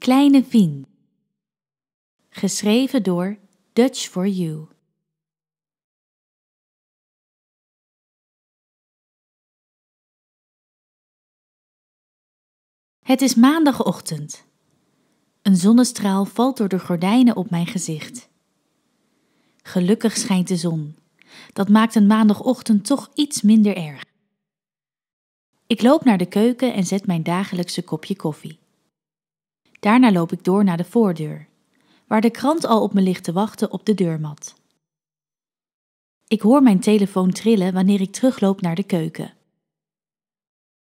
Kleine Vien. Geschreven door Dutch for You. Het is maandagochtend. Een zonnestraal valt door de gordijnen op mijn gezicht. Gelukkig schijnt de zon. Dat maakt een maandagochtend toch iets minder erg. Ik loop naar de keuken en zet mijn dagelijkse kopje koffie. Daarna loop ik door naar de voordeur, waar de krant al op me ligt te wachten op de deurmat. Ik hoor mijn telefoon trillen wanneer ik terugloop naar de keuken.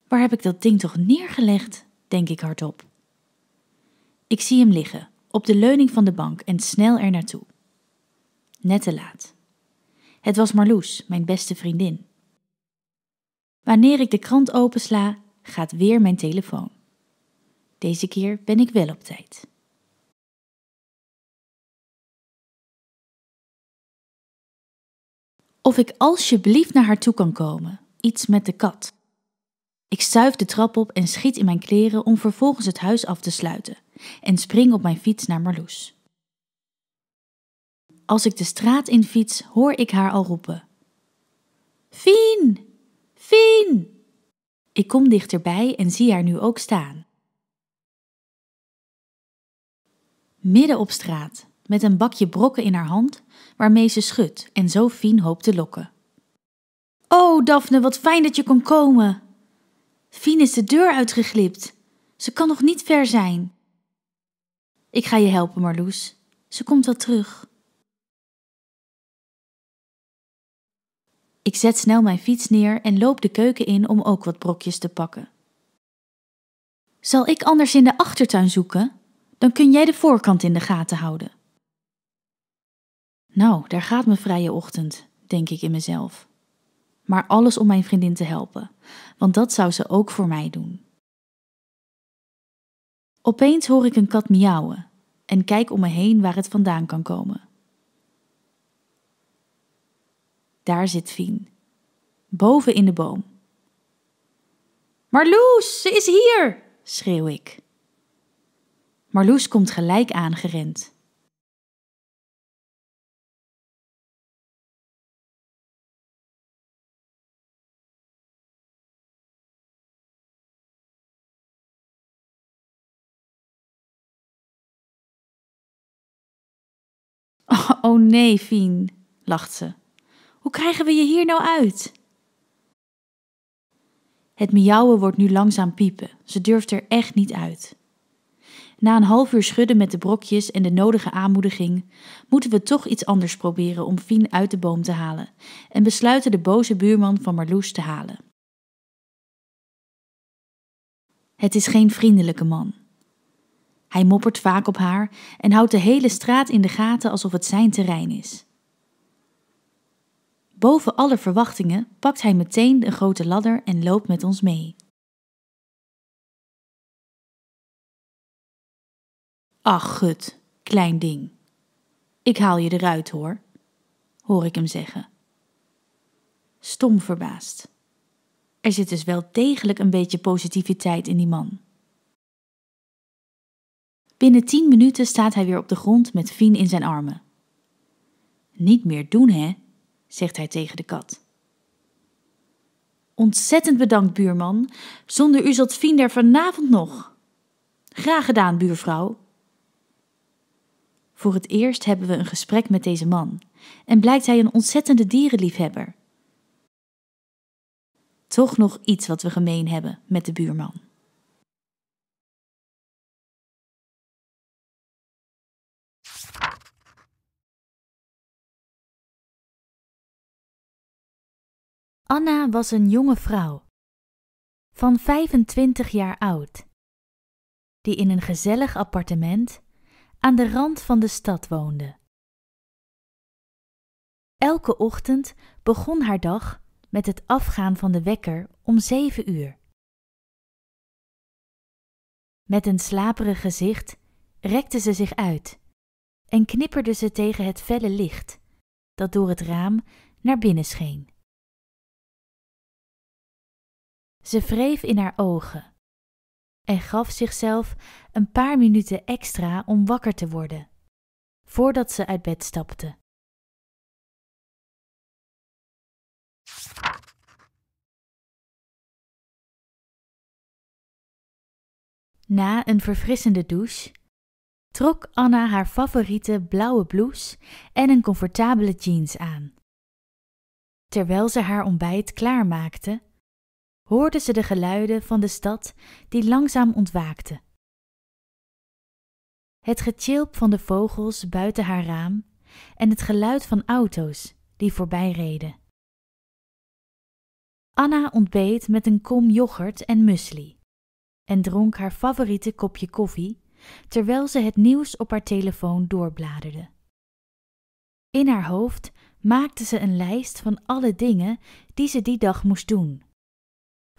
Waar heb ik dat ding toch neergelegd? denk ik hardop. Ik zie hem liggen, op de leuning van de bank en snel er naartoe. Net te laat. Het was Marloes, mijn beste vriendin. Wanneer ik de krant opensla, gaat weer mijn telefoon. Deze keer ben ik wel op tijd. Of ik alsjeblieft naar haar toe kan komen, iets met de kat. Ik stuif de trap op en schiet in mijn kleren om vervolgens het huis af te sluiten en spring op mijn fiets naar Marloes. Als ik de straat in fiets, hoor ik haar al roepen. Fien! Fien! Ik kom dichterbij en zie haar nu ook staan. midden op straat, met een bakje brokken in haar hand, waarmee ze schudt en zo Fien hoopt te lokken. Oh, Daphne, wat fijn dat je kon komen! Fien is de deur uitgeglipt. Ze kan nog niet ver zijn. Ik ga je helpen, Marloes. Ze komt wel terug. Ik zet snel mijn fiets neer en loop de keuken in om ook wat brokjes te pakken. Zal ik anders in de achtertuin zoeken? Dan kun jij de voorkant in de gaten houden. Nou, daar gaat mijn vrije ochtend, denk ik in mezelf. Maar alles om mijn vriendin te helpen, want dat zou ze ook voor mij doen. Opeens hoor ik een kat miauwen en kijk om me heen waar het vandaan kan komen. Daar zit Fien, boven in de boom. Marloes, ze is hier! schreeuw ik. Marloes komt gelijk aangerend. Oh nee, Fien, lacht ze. Hoe krijgen we je hier nou uit? Het miauwen wordt nu langzaam piepen. Ze durft er echt niet uit. Na een half uur schudden met de brokjes en de nodige aanmoediging, moeten we toch iets anders proberen om Fien uit de boom te halen en besluiten de boze buurman van Marloes te halen. Het is geen vriendelijke man. Hij moppert vaak op haar en houdt de hele straat in de gaten alsof het zijn terrein is. Boven alle verwachtingen pakt hij meteen een grote ladder en loopt met ons mee. Ach, gut, klein ding. Ik haal je eruit hoor, hoor ik hem zeggen. Stom verbaasd. Er zit dus wel degelijk een beetje positiviteit in die man. Binnen tien minuten staat hij weer op de grond met Fien in zijn armen. Niet meer doen, hè? zegt hij tegen de kat. Ontzettend bedankt, buurman. Zonder u zult Fien er vanavond nog. Graag gedaan, buurvrouw, voor het eerst hebben we een gesprek met deze man en blijkt hij een ontzettende dierenliefhebber. Toch nog iets wat we gemeen hebben met de buurman. Anna was een jonge vrouw van 25 jaar oud, die in een gezellig appartement aan de rand van de stad woonde. Elke ochtend begon haar dag met het afgaan van de wekker om zeven uur. Met een slaperig gezicht rekte ze zich uit en knipperde ze tegen het felle licht dat door het raam naar binnen scheen. Ze wreef in haar ogen en gaf zichzelf een paar minuten extra om wakker te worden, voordat ze uit bed stapte. Na een verfrissende douche trok Anna haar favoriete blauwe blouse en een comfortabele jeans aan. Terwijl ze haar ontbijt klaarmaakte, hoorde ze de geluiden van de stad die langzaam ontwaakte het getjilp van de vogels buiten haar raam en het geluid van auto's die voorbij reden. Anna ontbeet met een kom yoghurt en muesli en dronk haar favoriete kopje koffie terwijl ze het nieuws op haar telefoon doorbladerde. In haar hoofd maakte ze een lijst van alle dingen die ze die dag moest doen,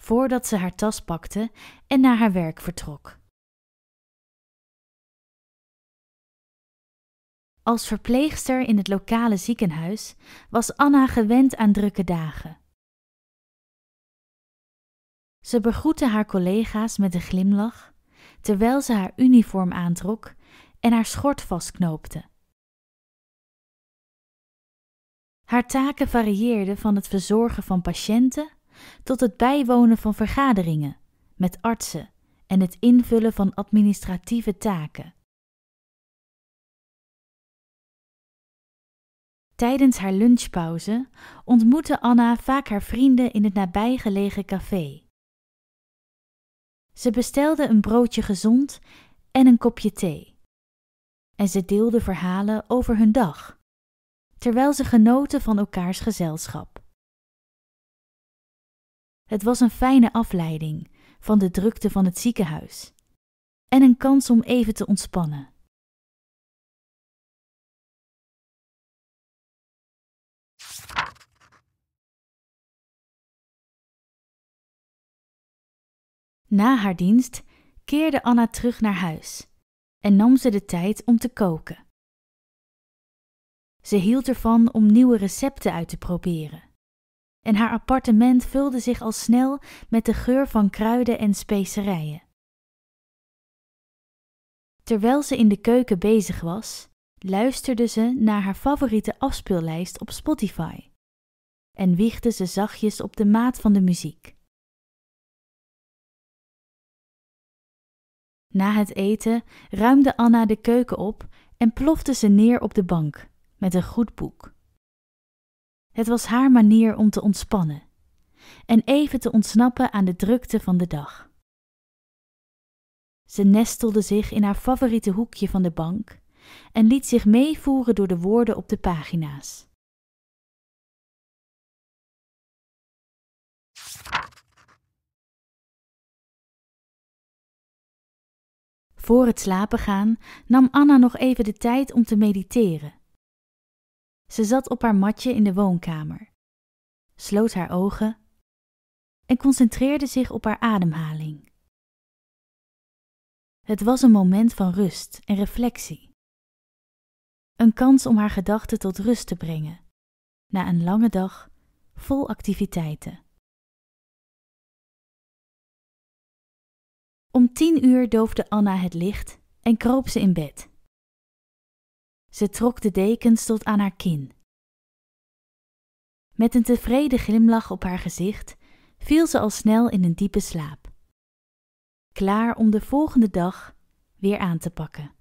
voordat ze haar tas pakte en naar haar werk vertrok. Als verpleegster in het lokale ziekenhuis was Anna gewend aan drukke dagen. Ze begroette haar collega's met een glimlach terwijl ze haar uniform aantrok en haar schort vastknoopte. Haar taken varieerden van het verzorgen van patiënten tot het bijwonen van vergaderingen met artsen en het invullen van administratieve taken. Tijdens haar lunchpauze ontmoette Anna vaak haar vrienden in het nabijgelegen café. Ze bestelde een broodje gezond en een kopje thee. En ze deelden verhalen over hun dag, terwijl ze genoten van elkaars gezelschap. Het was een fijne afleiding van de drukte van het ziekenhuis en een kans om even te ontspannen. Na haar dienst keerde Anna terug naar huis en nam ze de tijd om te koken. Ze hield ervan om nieuwe recepten uit te proberen. En haar appartement vulde zich al snel met de geur van kruiden en specerijen. Terwijl ze in de keuken bezig was, luisterde ze naar haar favoriete afspeellijst op Spotify en wiegde ze zachtjes op de maat van de muziek. Na het eten ruimde Anna de keuken op en plofte ze neer op de bank met een goed boek. Het was haar manier om te ontspannen en even te ontsnappen aan de drukte van de dag. Ze nestelde zich in haar favoriete hoekje van de bank en liet zich meevoeren door de woorden op de pagina's. Voor het slapen gaan nam Anna nog even de tijd om te mediteren. Ze zat op haar matje in de woonkamer, sloot haar ogen en concentreerde zich op haar ademhaling. Het was een moment van rust en reflectie. Een kans om haar gedachten tot rust te brengen na een lange dag vol activiteiten. Om tien uur doofde Anna het licht en kroop ze in bed. Ze trok de dekens tot aan haar kin. Met een tevreden glimlach op haar gezicht viel ze al snel in een diepe slaap. Klaar om de volgende dag weer aan te pakken.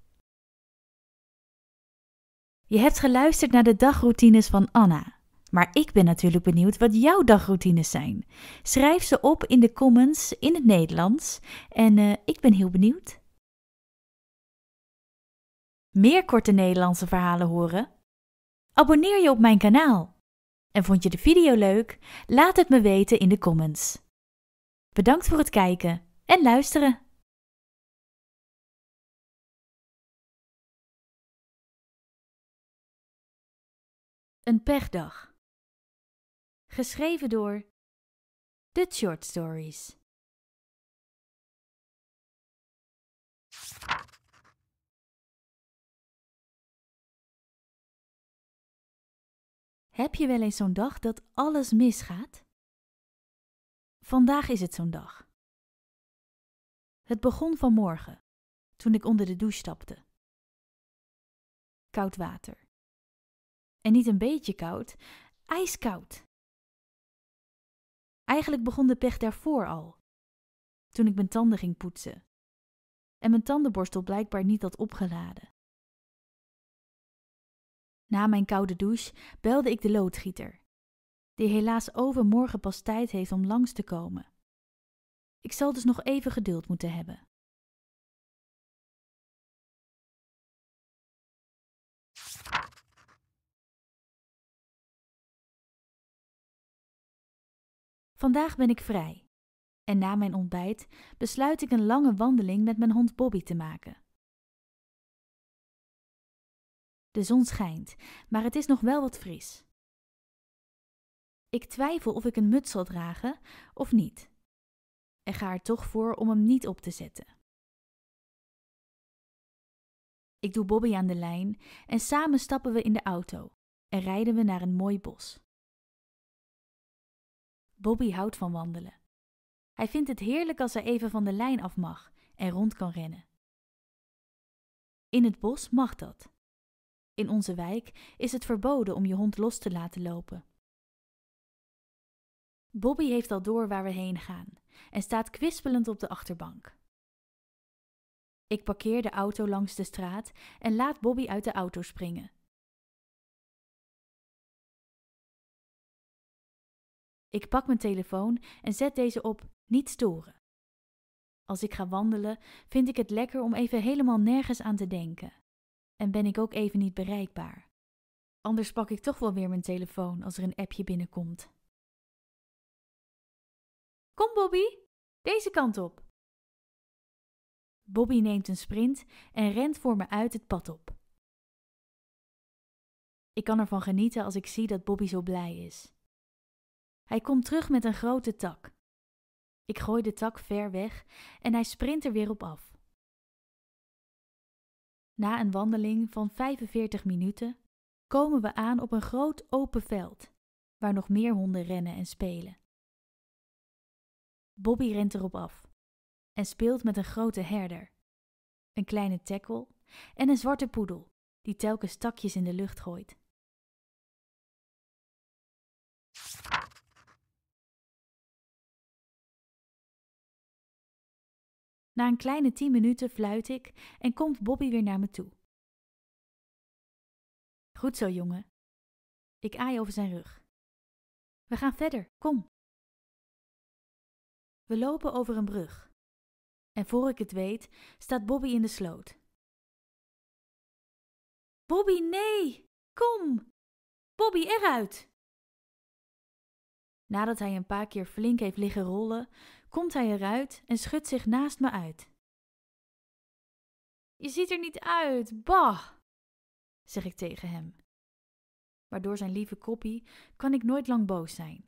Je hebt geluisterd naar de dagroutines van Anna. Maar ik ben natuurlijk benieuwd wat jouw dagroutines zijn. Schrijf ze op in de comments in het Nederlands en eh, ik ben heel benieuwd. Meer korte Nederlandse verhalen horen? Abonneer je op mijn kanaal. En vond je de video leuk? Laat het me weten in de comments. Bedankt voor het kijken en luisteren. Een pechdag geschreven door The Short Stories. Heb je wel eens zo'n dag dat alles misgaat? Vandaag is het zo'n dag. Het begon vanmorgen, toen ik onder de douche stapte. Koud water. En niet een beetje koud, ijskoud. Eigenlijk begon de pech daarvoor al, toen ik mijn tanden ging poetsen. En mijn tandenborstel blijkbaar niet had opgeladen. Na mijn koude douche belde ik de loodgieter, die helaas overmorgen pas tijd heeft om langs te komen. Ik zal dus nog even geduld moeten hebben. Vandaag ben ik vrij. En na mijn ontbijt besluit ik een lange wandeling met mijn hond Bobby te maken. De zon schijnt, maar het is nog wel wat fris. Ik twijfel of ik een muts zal dragen of niet. En ga er toch voor om hem niet op te zetten. Ik doe Bobby aan de lijn en samen stappen we in de auto en rijden we naar een mooi bos. Bobby houdt van wandelen. Hij vindt het heerlijk als hij even van de lijn af mag en rond kan rennen. In het bos mag dat. In onze wijk is het verboden om je hond los te laten lopen. Bobby heeft al door waar we heen gaan en staat kwispelend op de achterbank. Ik parkeer de auto langs de straat en laat Bobby uit de auto springen. Ik pak mijn telefoon en zet deze op niet storen. Als ik ga wandelen, vind ik het lekker om even helemaal nergens aan te denken. En ben ik ook even niet bereikbaar. Anders pak ik toch wel weer mijn telefoon als er een appje binnenkomt. Kom Bobby, deze kant op. Bobby neemt een sprint en rent voor me uit het pad op. Ik kan ervan genieten als ik zie dat Bobby zo blij is. Hij komt terug met een grote tak. Ik gooi de tak ver weg en hij sprint er weer op af. Na een wandeling van 45 minuten komen we aan op een groot open veld, waar nog meer honden rennen en spelen. Bobby rent erop af en speelt met een grote herder, een kleine tackle en een zwarte poedel die telkens takjes in de lucht gooit. Na een kleine tien minuten fluit ik en komt Bobby weer naar me toe. Goed zo, jongen. Ik aai over zijn rug. We gaan verder, kom. We lopen over een brug. En voor ik het weet, staat Bobby in de sloot. Bobby, nee! Kom! Bobby, eruit! Nadat hij een paar keer flink heeft liggen rollen, komt hij eruit en schudt zich naast me uit. Je ziet er niet uit, bah, zeg ik tegen hem. Maar door zijn lieve koppie kan ik nooit lang boos zijn.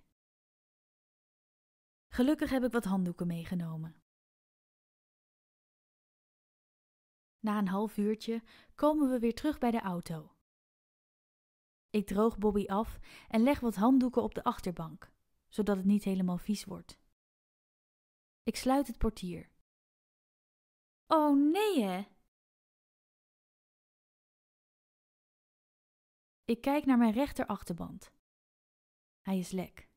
Gelukkig heb ik wat handdoeken meegenomen. Na een half uurtje komen we weer terug bij de auto. Ik droog Bobby af en leg wat handdoeken op de achterbank, zodat het niet helemaal vies wordt. Ik sluit het portier. Oh nee, hè? Ik kijk naar mijn rechterachterband. Hij is lek.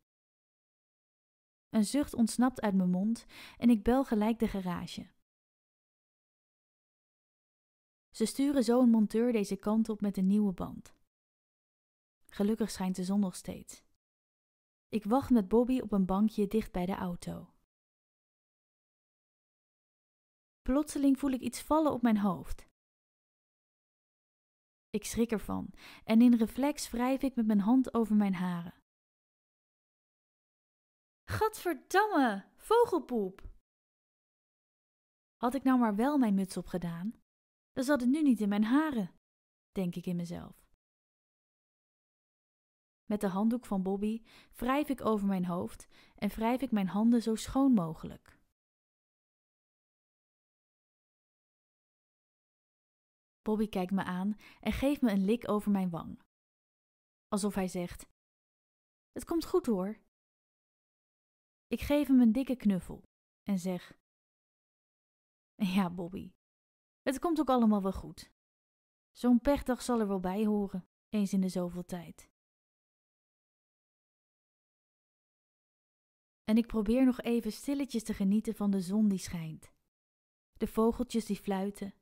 Een zucht ontsnapt uit mijn mond en ik bel gelijk de garage. Ze sturen zo een monteur deze kant op met een nieuwe band. Gelukkig schijnt de zon nog steeds. Ik wacht met Bobby op een bankje dicht bij de auto. Plotseling voel ik iets vallen op mijn hoofd. Ik schrik ervan en in reflex wrijf ik met mijn hand over mijn haren. Gadverdamme, vogelpoep! Had ik nou maar wel mijn muts op gedaan, dan zat het nu niet in mijn haren, denk ik in mezelf. Met de handdoek van Bobby wrijf ik over mijn hoofd en wrijf ik mijn handen zo schoon mogelijk. Bobby kijkt me aan en geeft me een lik over mijn wang. Alsof hij zegt: Het komt goed hoor. Ik geef hem een dikke knuffel en zeg: Ja, Bobby, het komt ook allemaal wel goed. Zo'n pechdag zal er wel bij horen, eens in de zoveel tijd. En ik probeer nog even stilletjes te genieten van de zon die schijnt. De vogeltjes die fluiten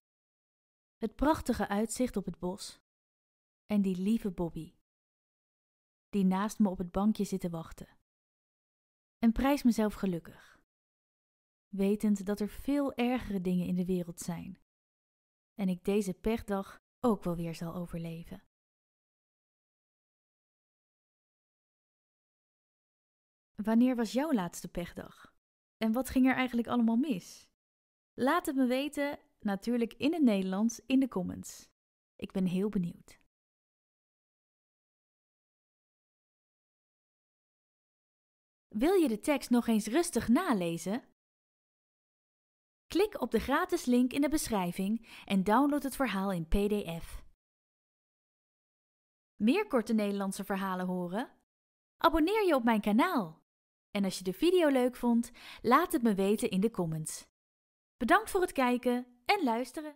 het prachtige uitzicht op het bos en die lieve Bobby, die naast me op het bankje zit te wachten. En prijs mezelf gelukkig, wetend dat er veel ergere dingen in de wereld zijn en ik deze pechdag ook wel weer zal overleven. Wanneer was jouw laatste pechdag? En wat ging er eigenlijk allemaal mis? Laat het me weten natuurlijk in het Nederlands in de comments. Ik ben heel benieuwd. Wil je de tekst nog eens rustig nalezen? Klik op de gratis link in de beschrijving en download het verhaal in PDF. Meer korte Nederlandse verhalen horen? Abonneer je op mijn kanaal. En als je de video leuk vond, laat het me weten in de comments. Bedankt voor het kijken en luisteren.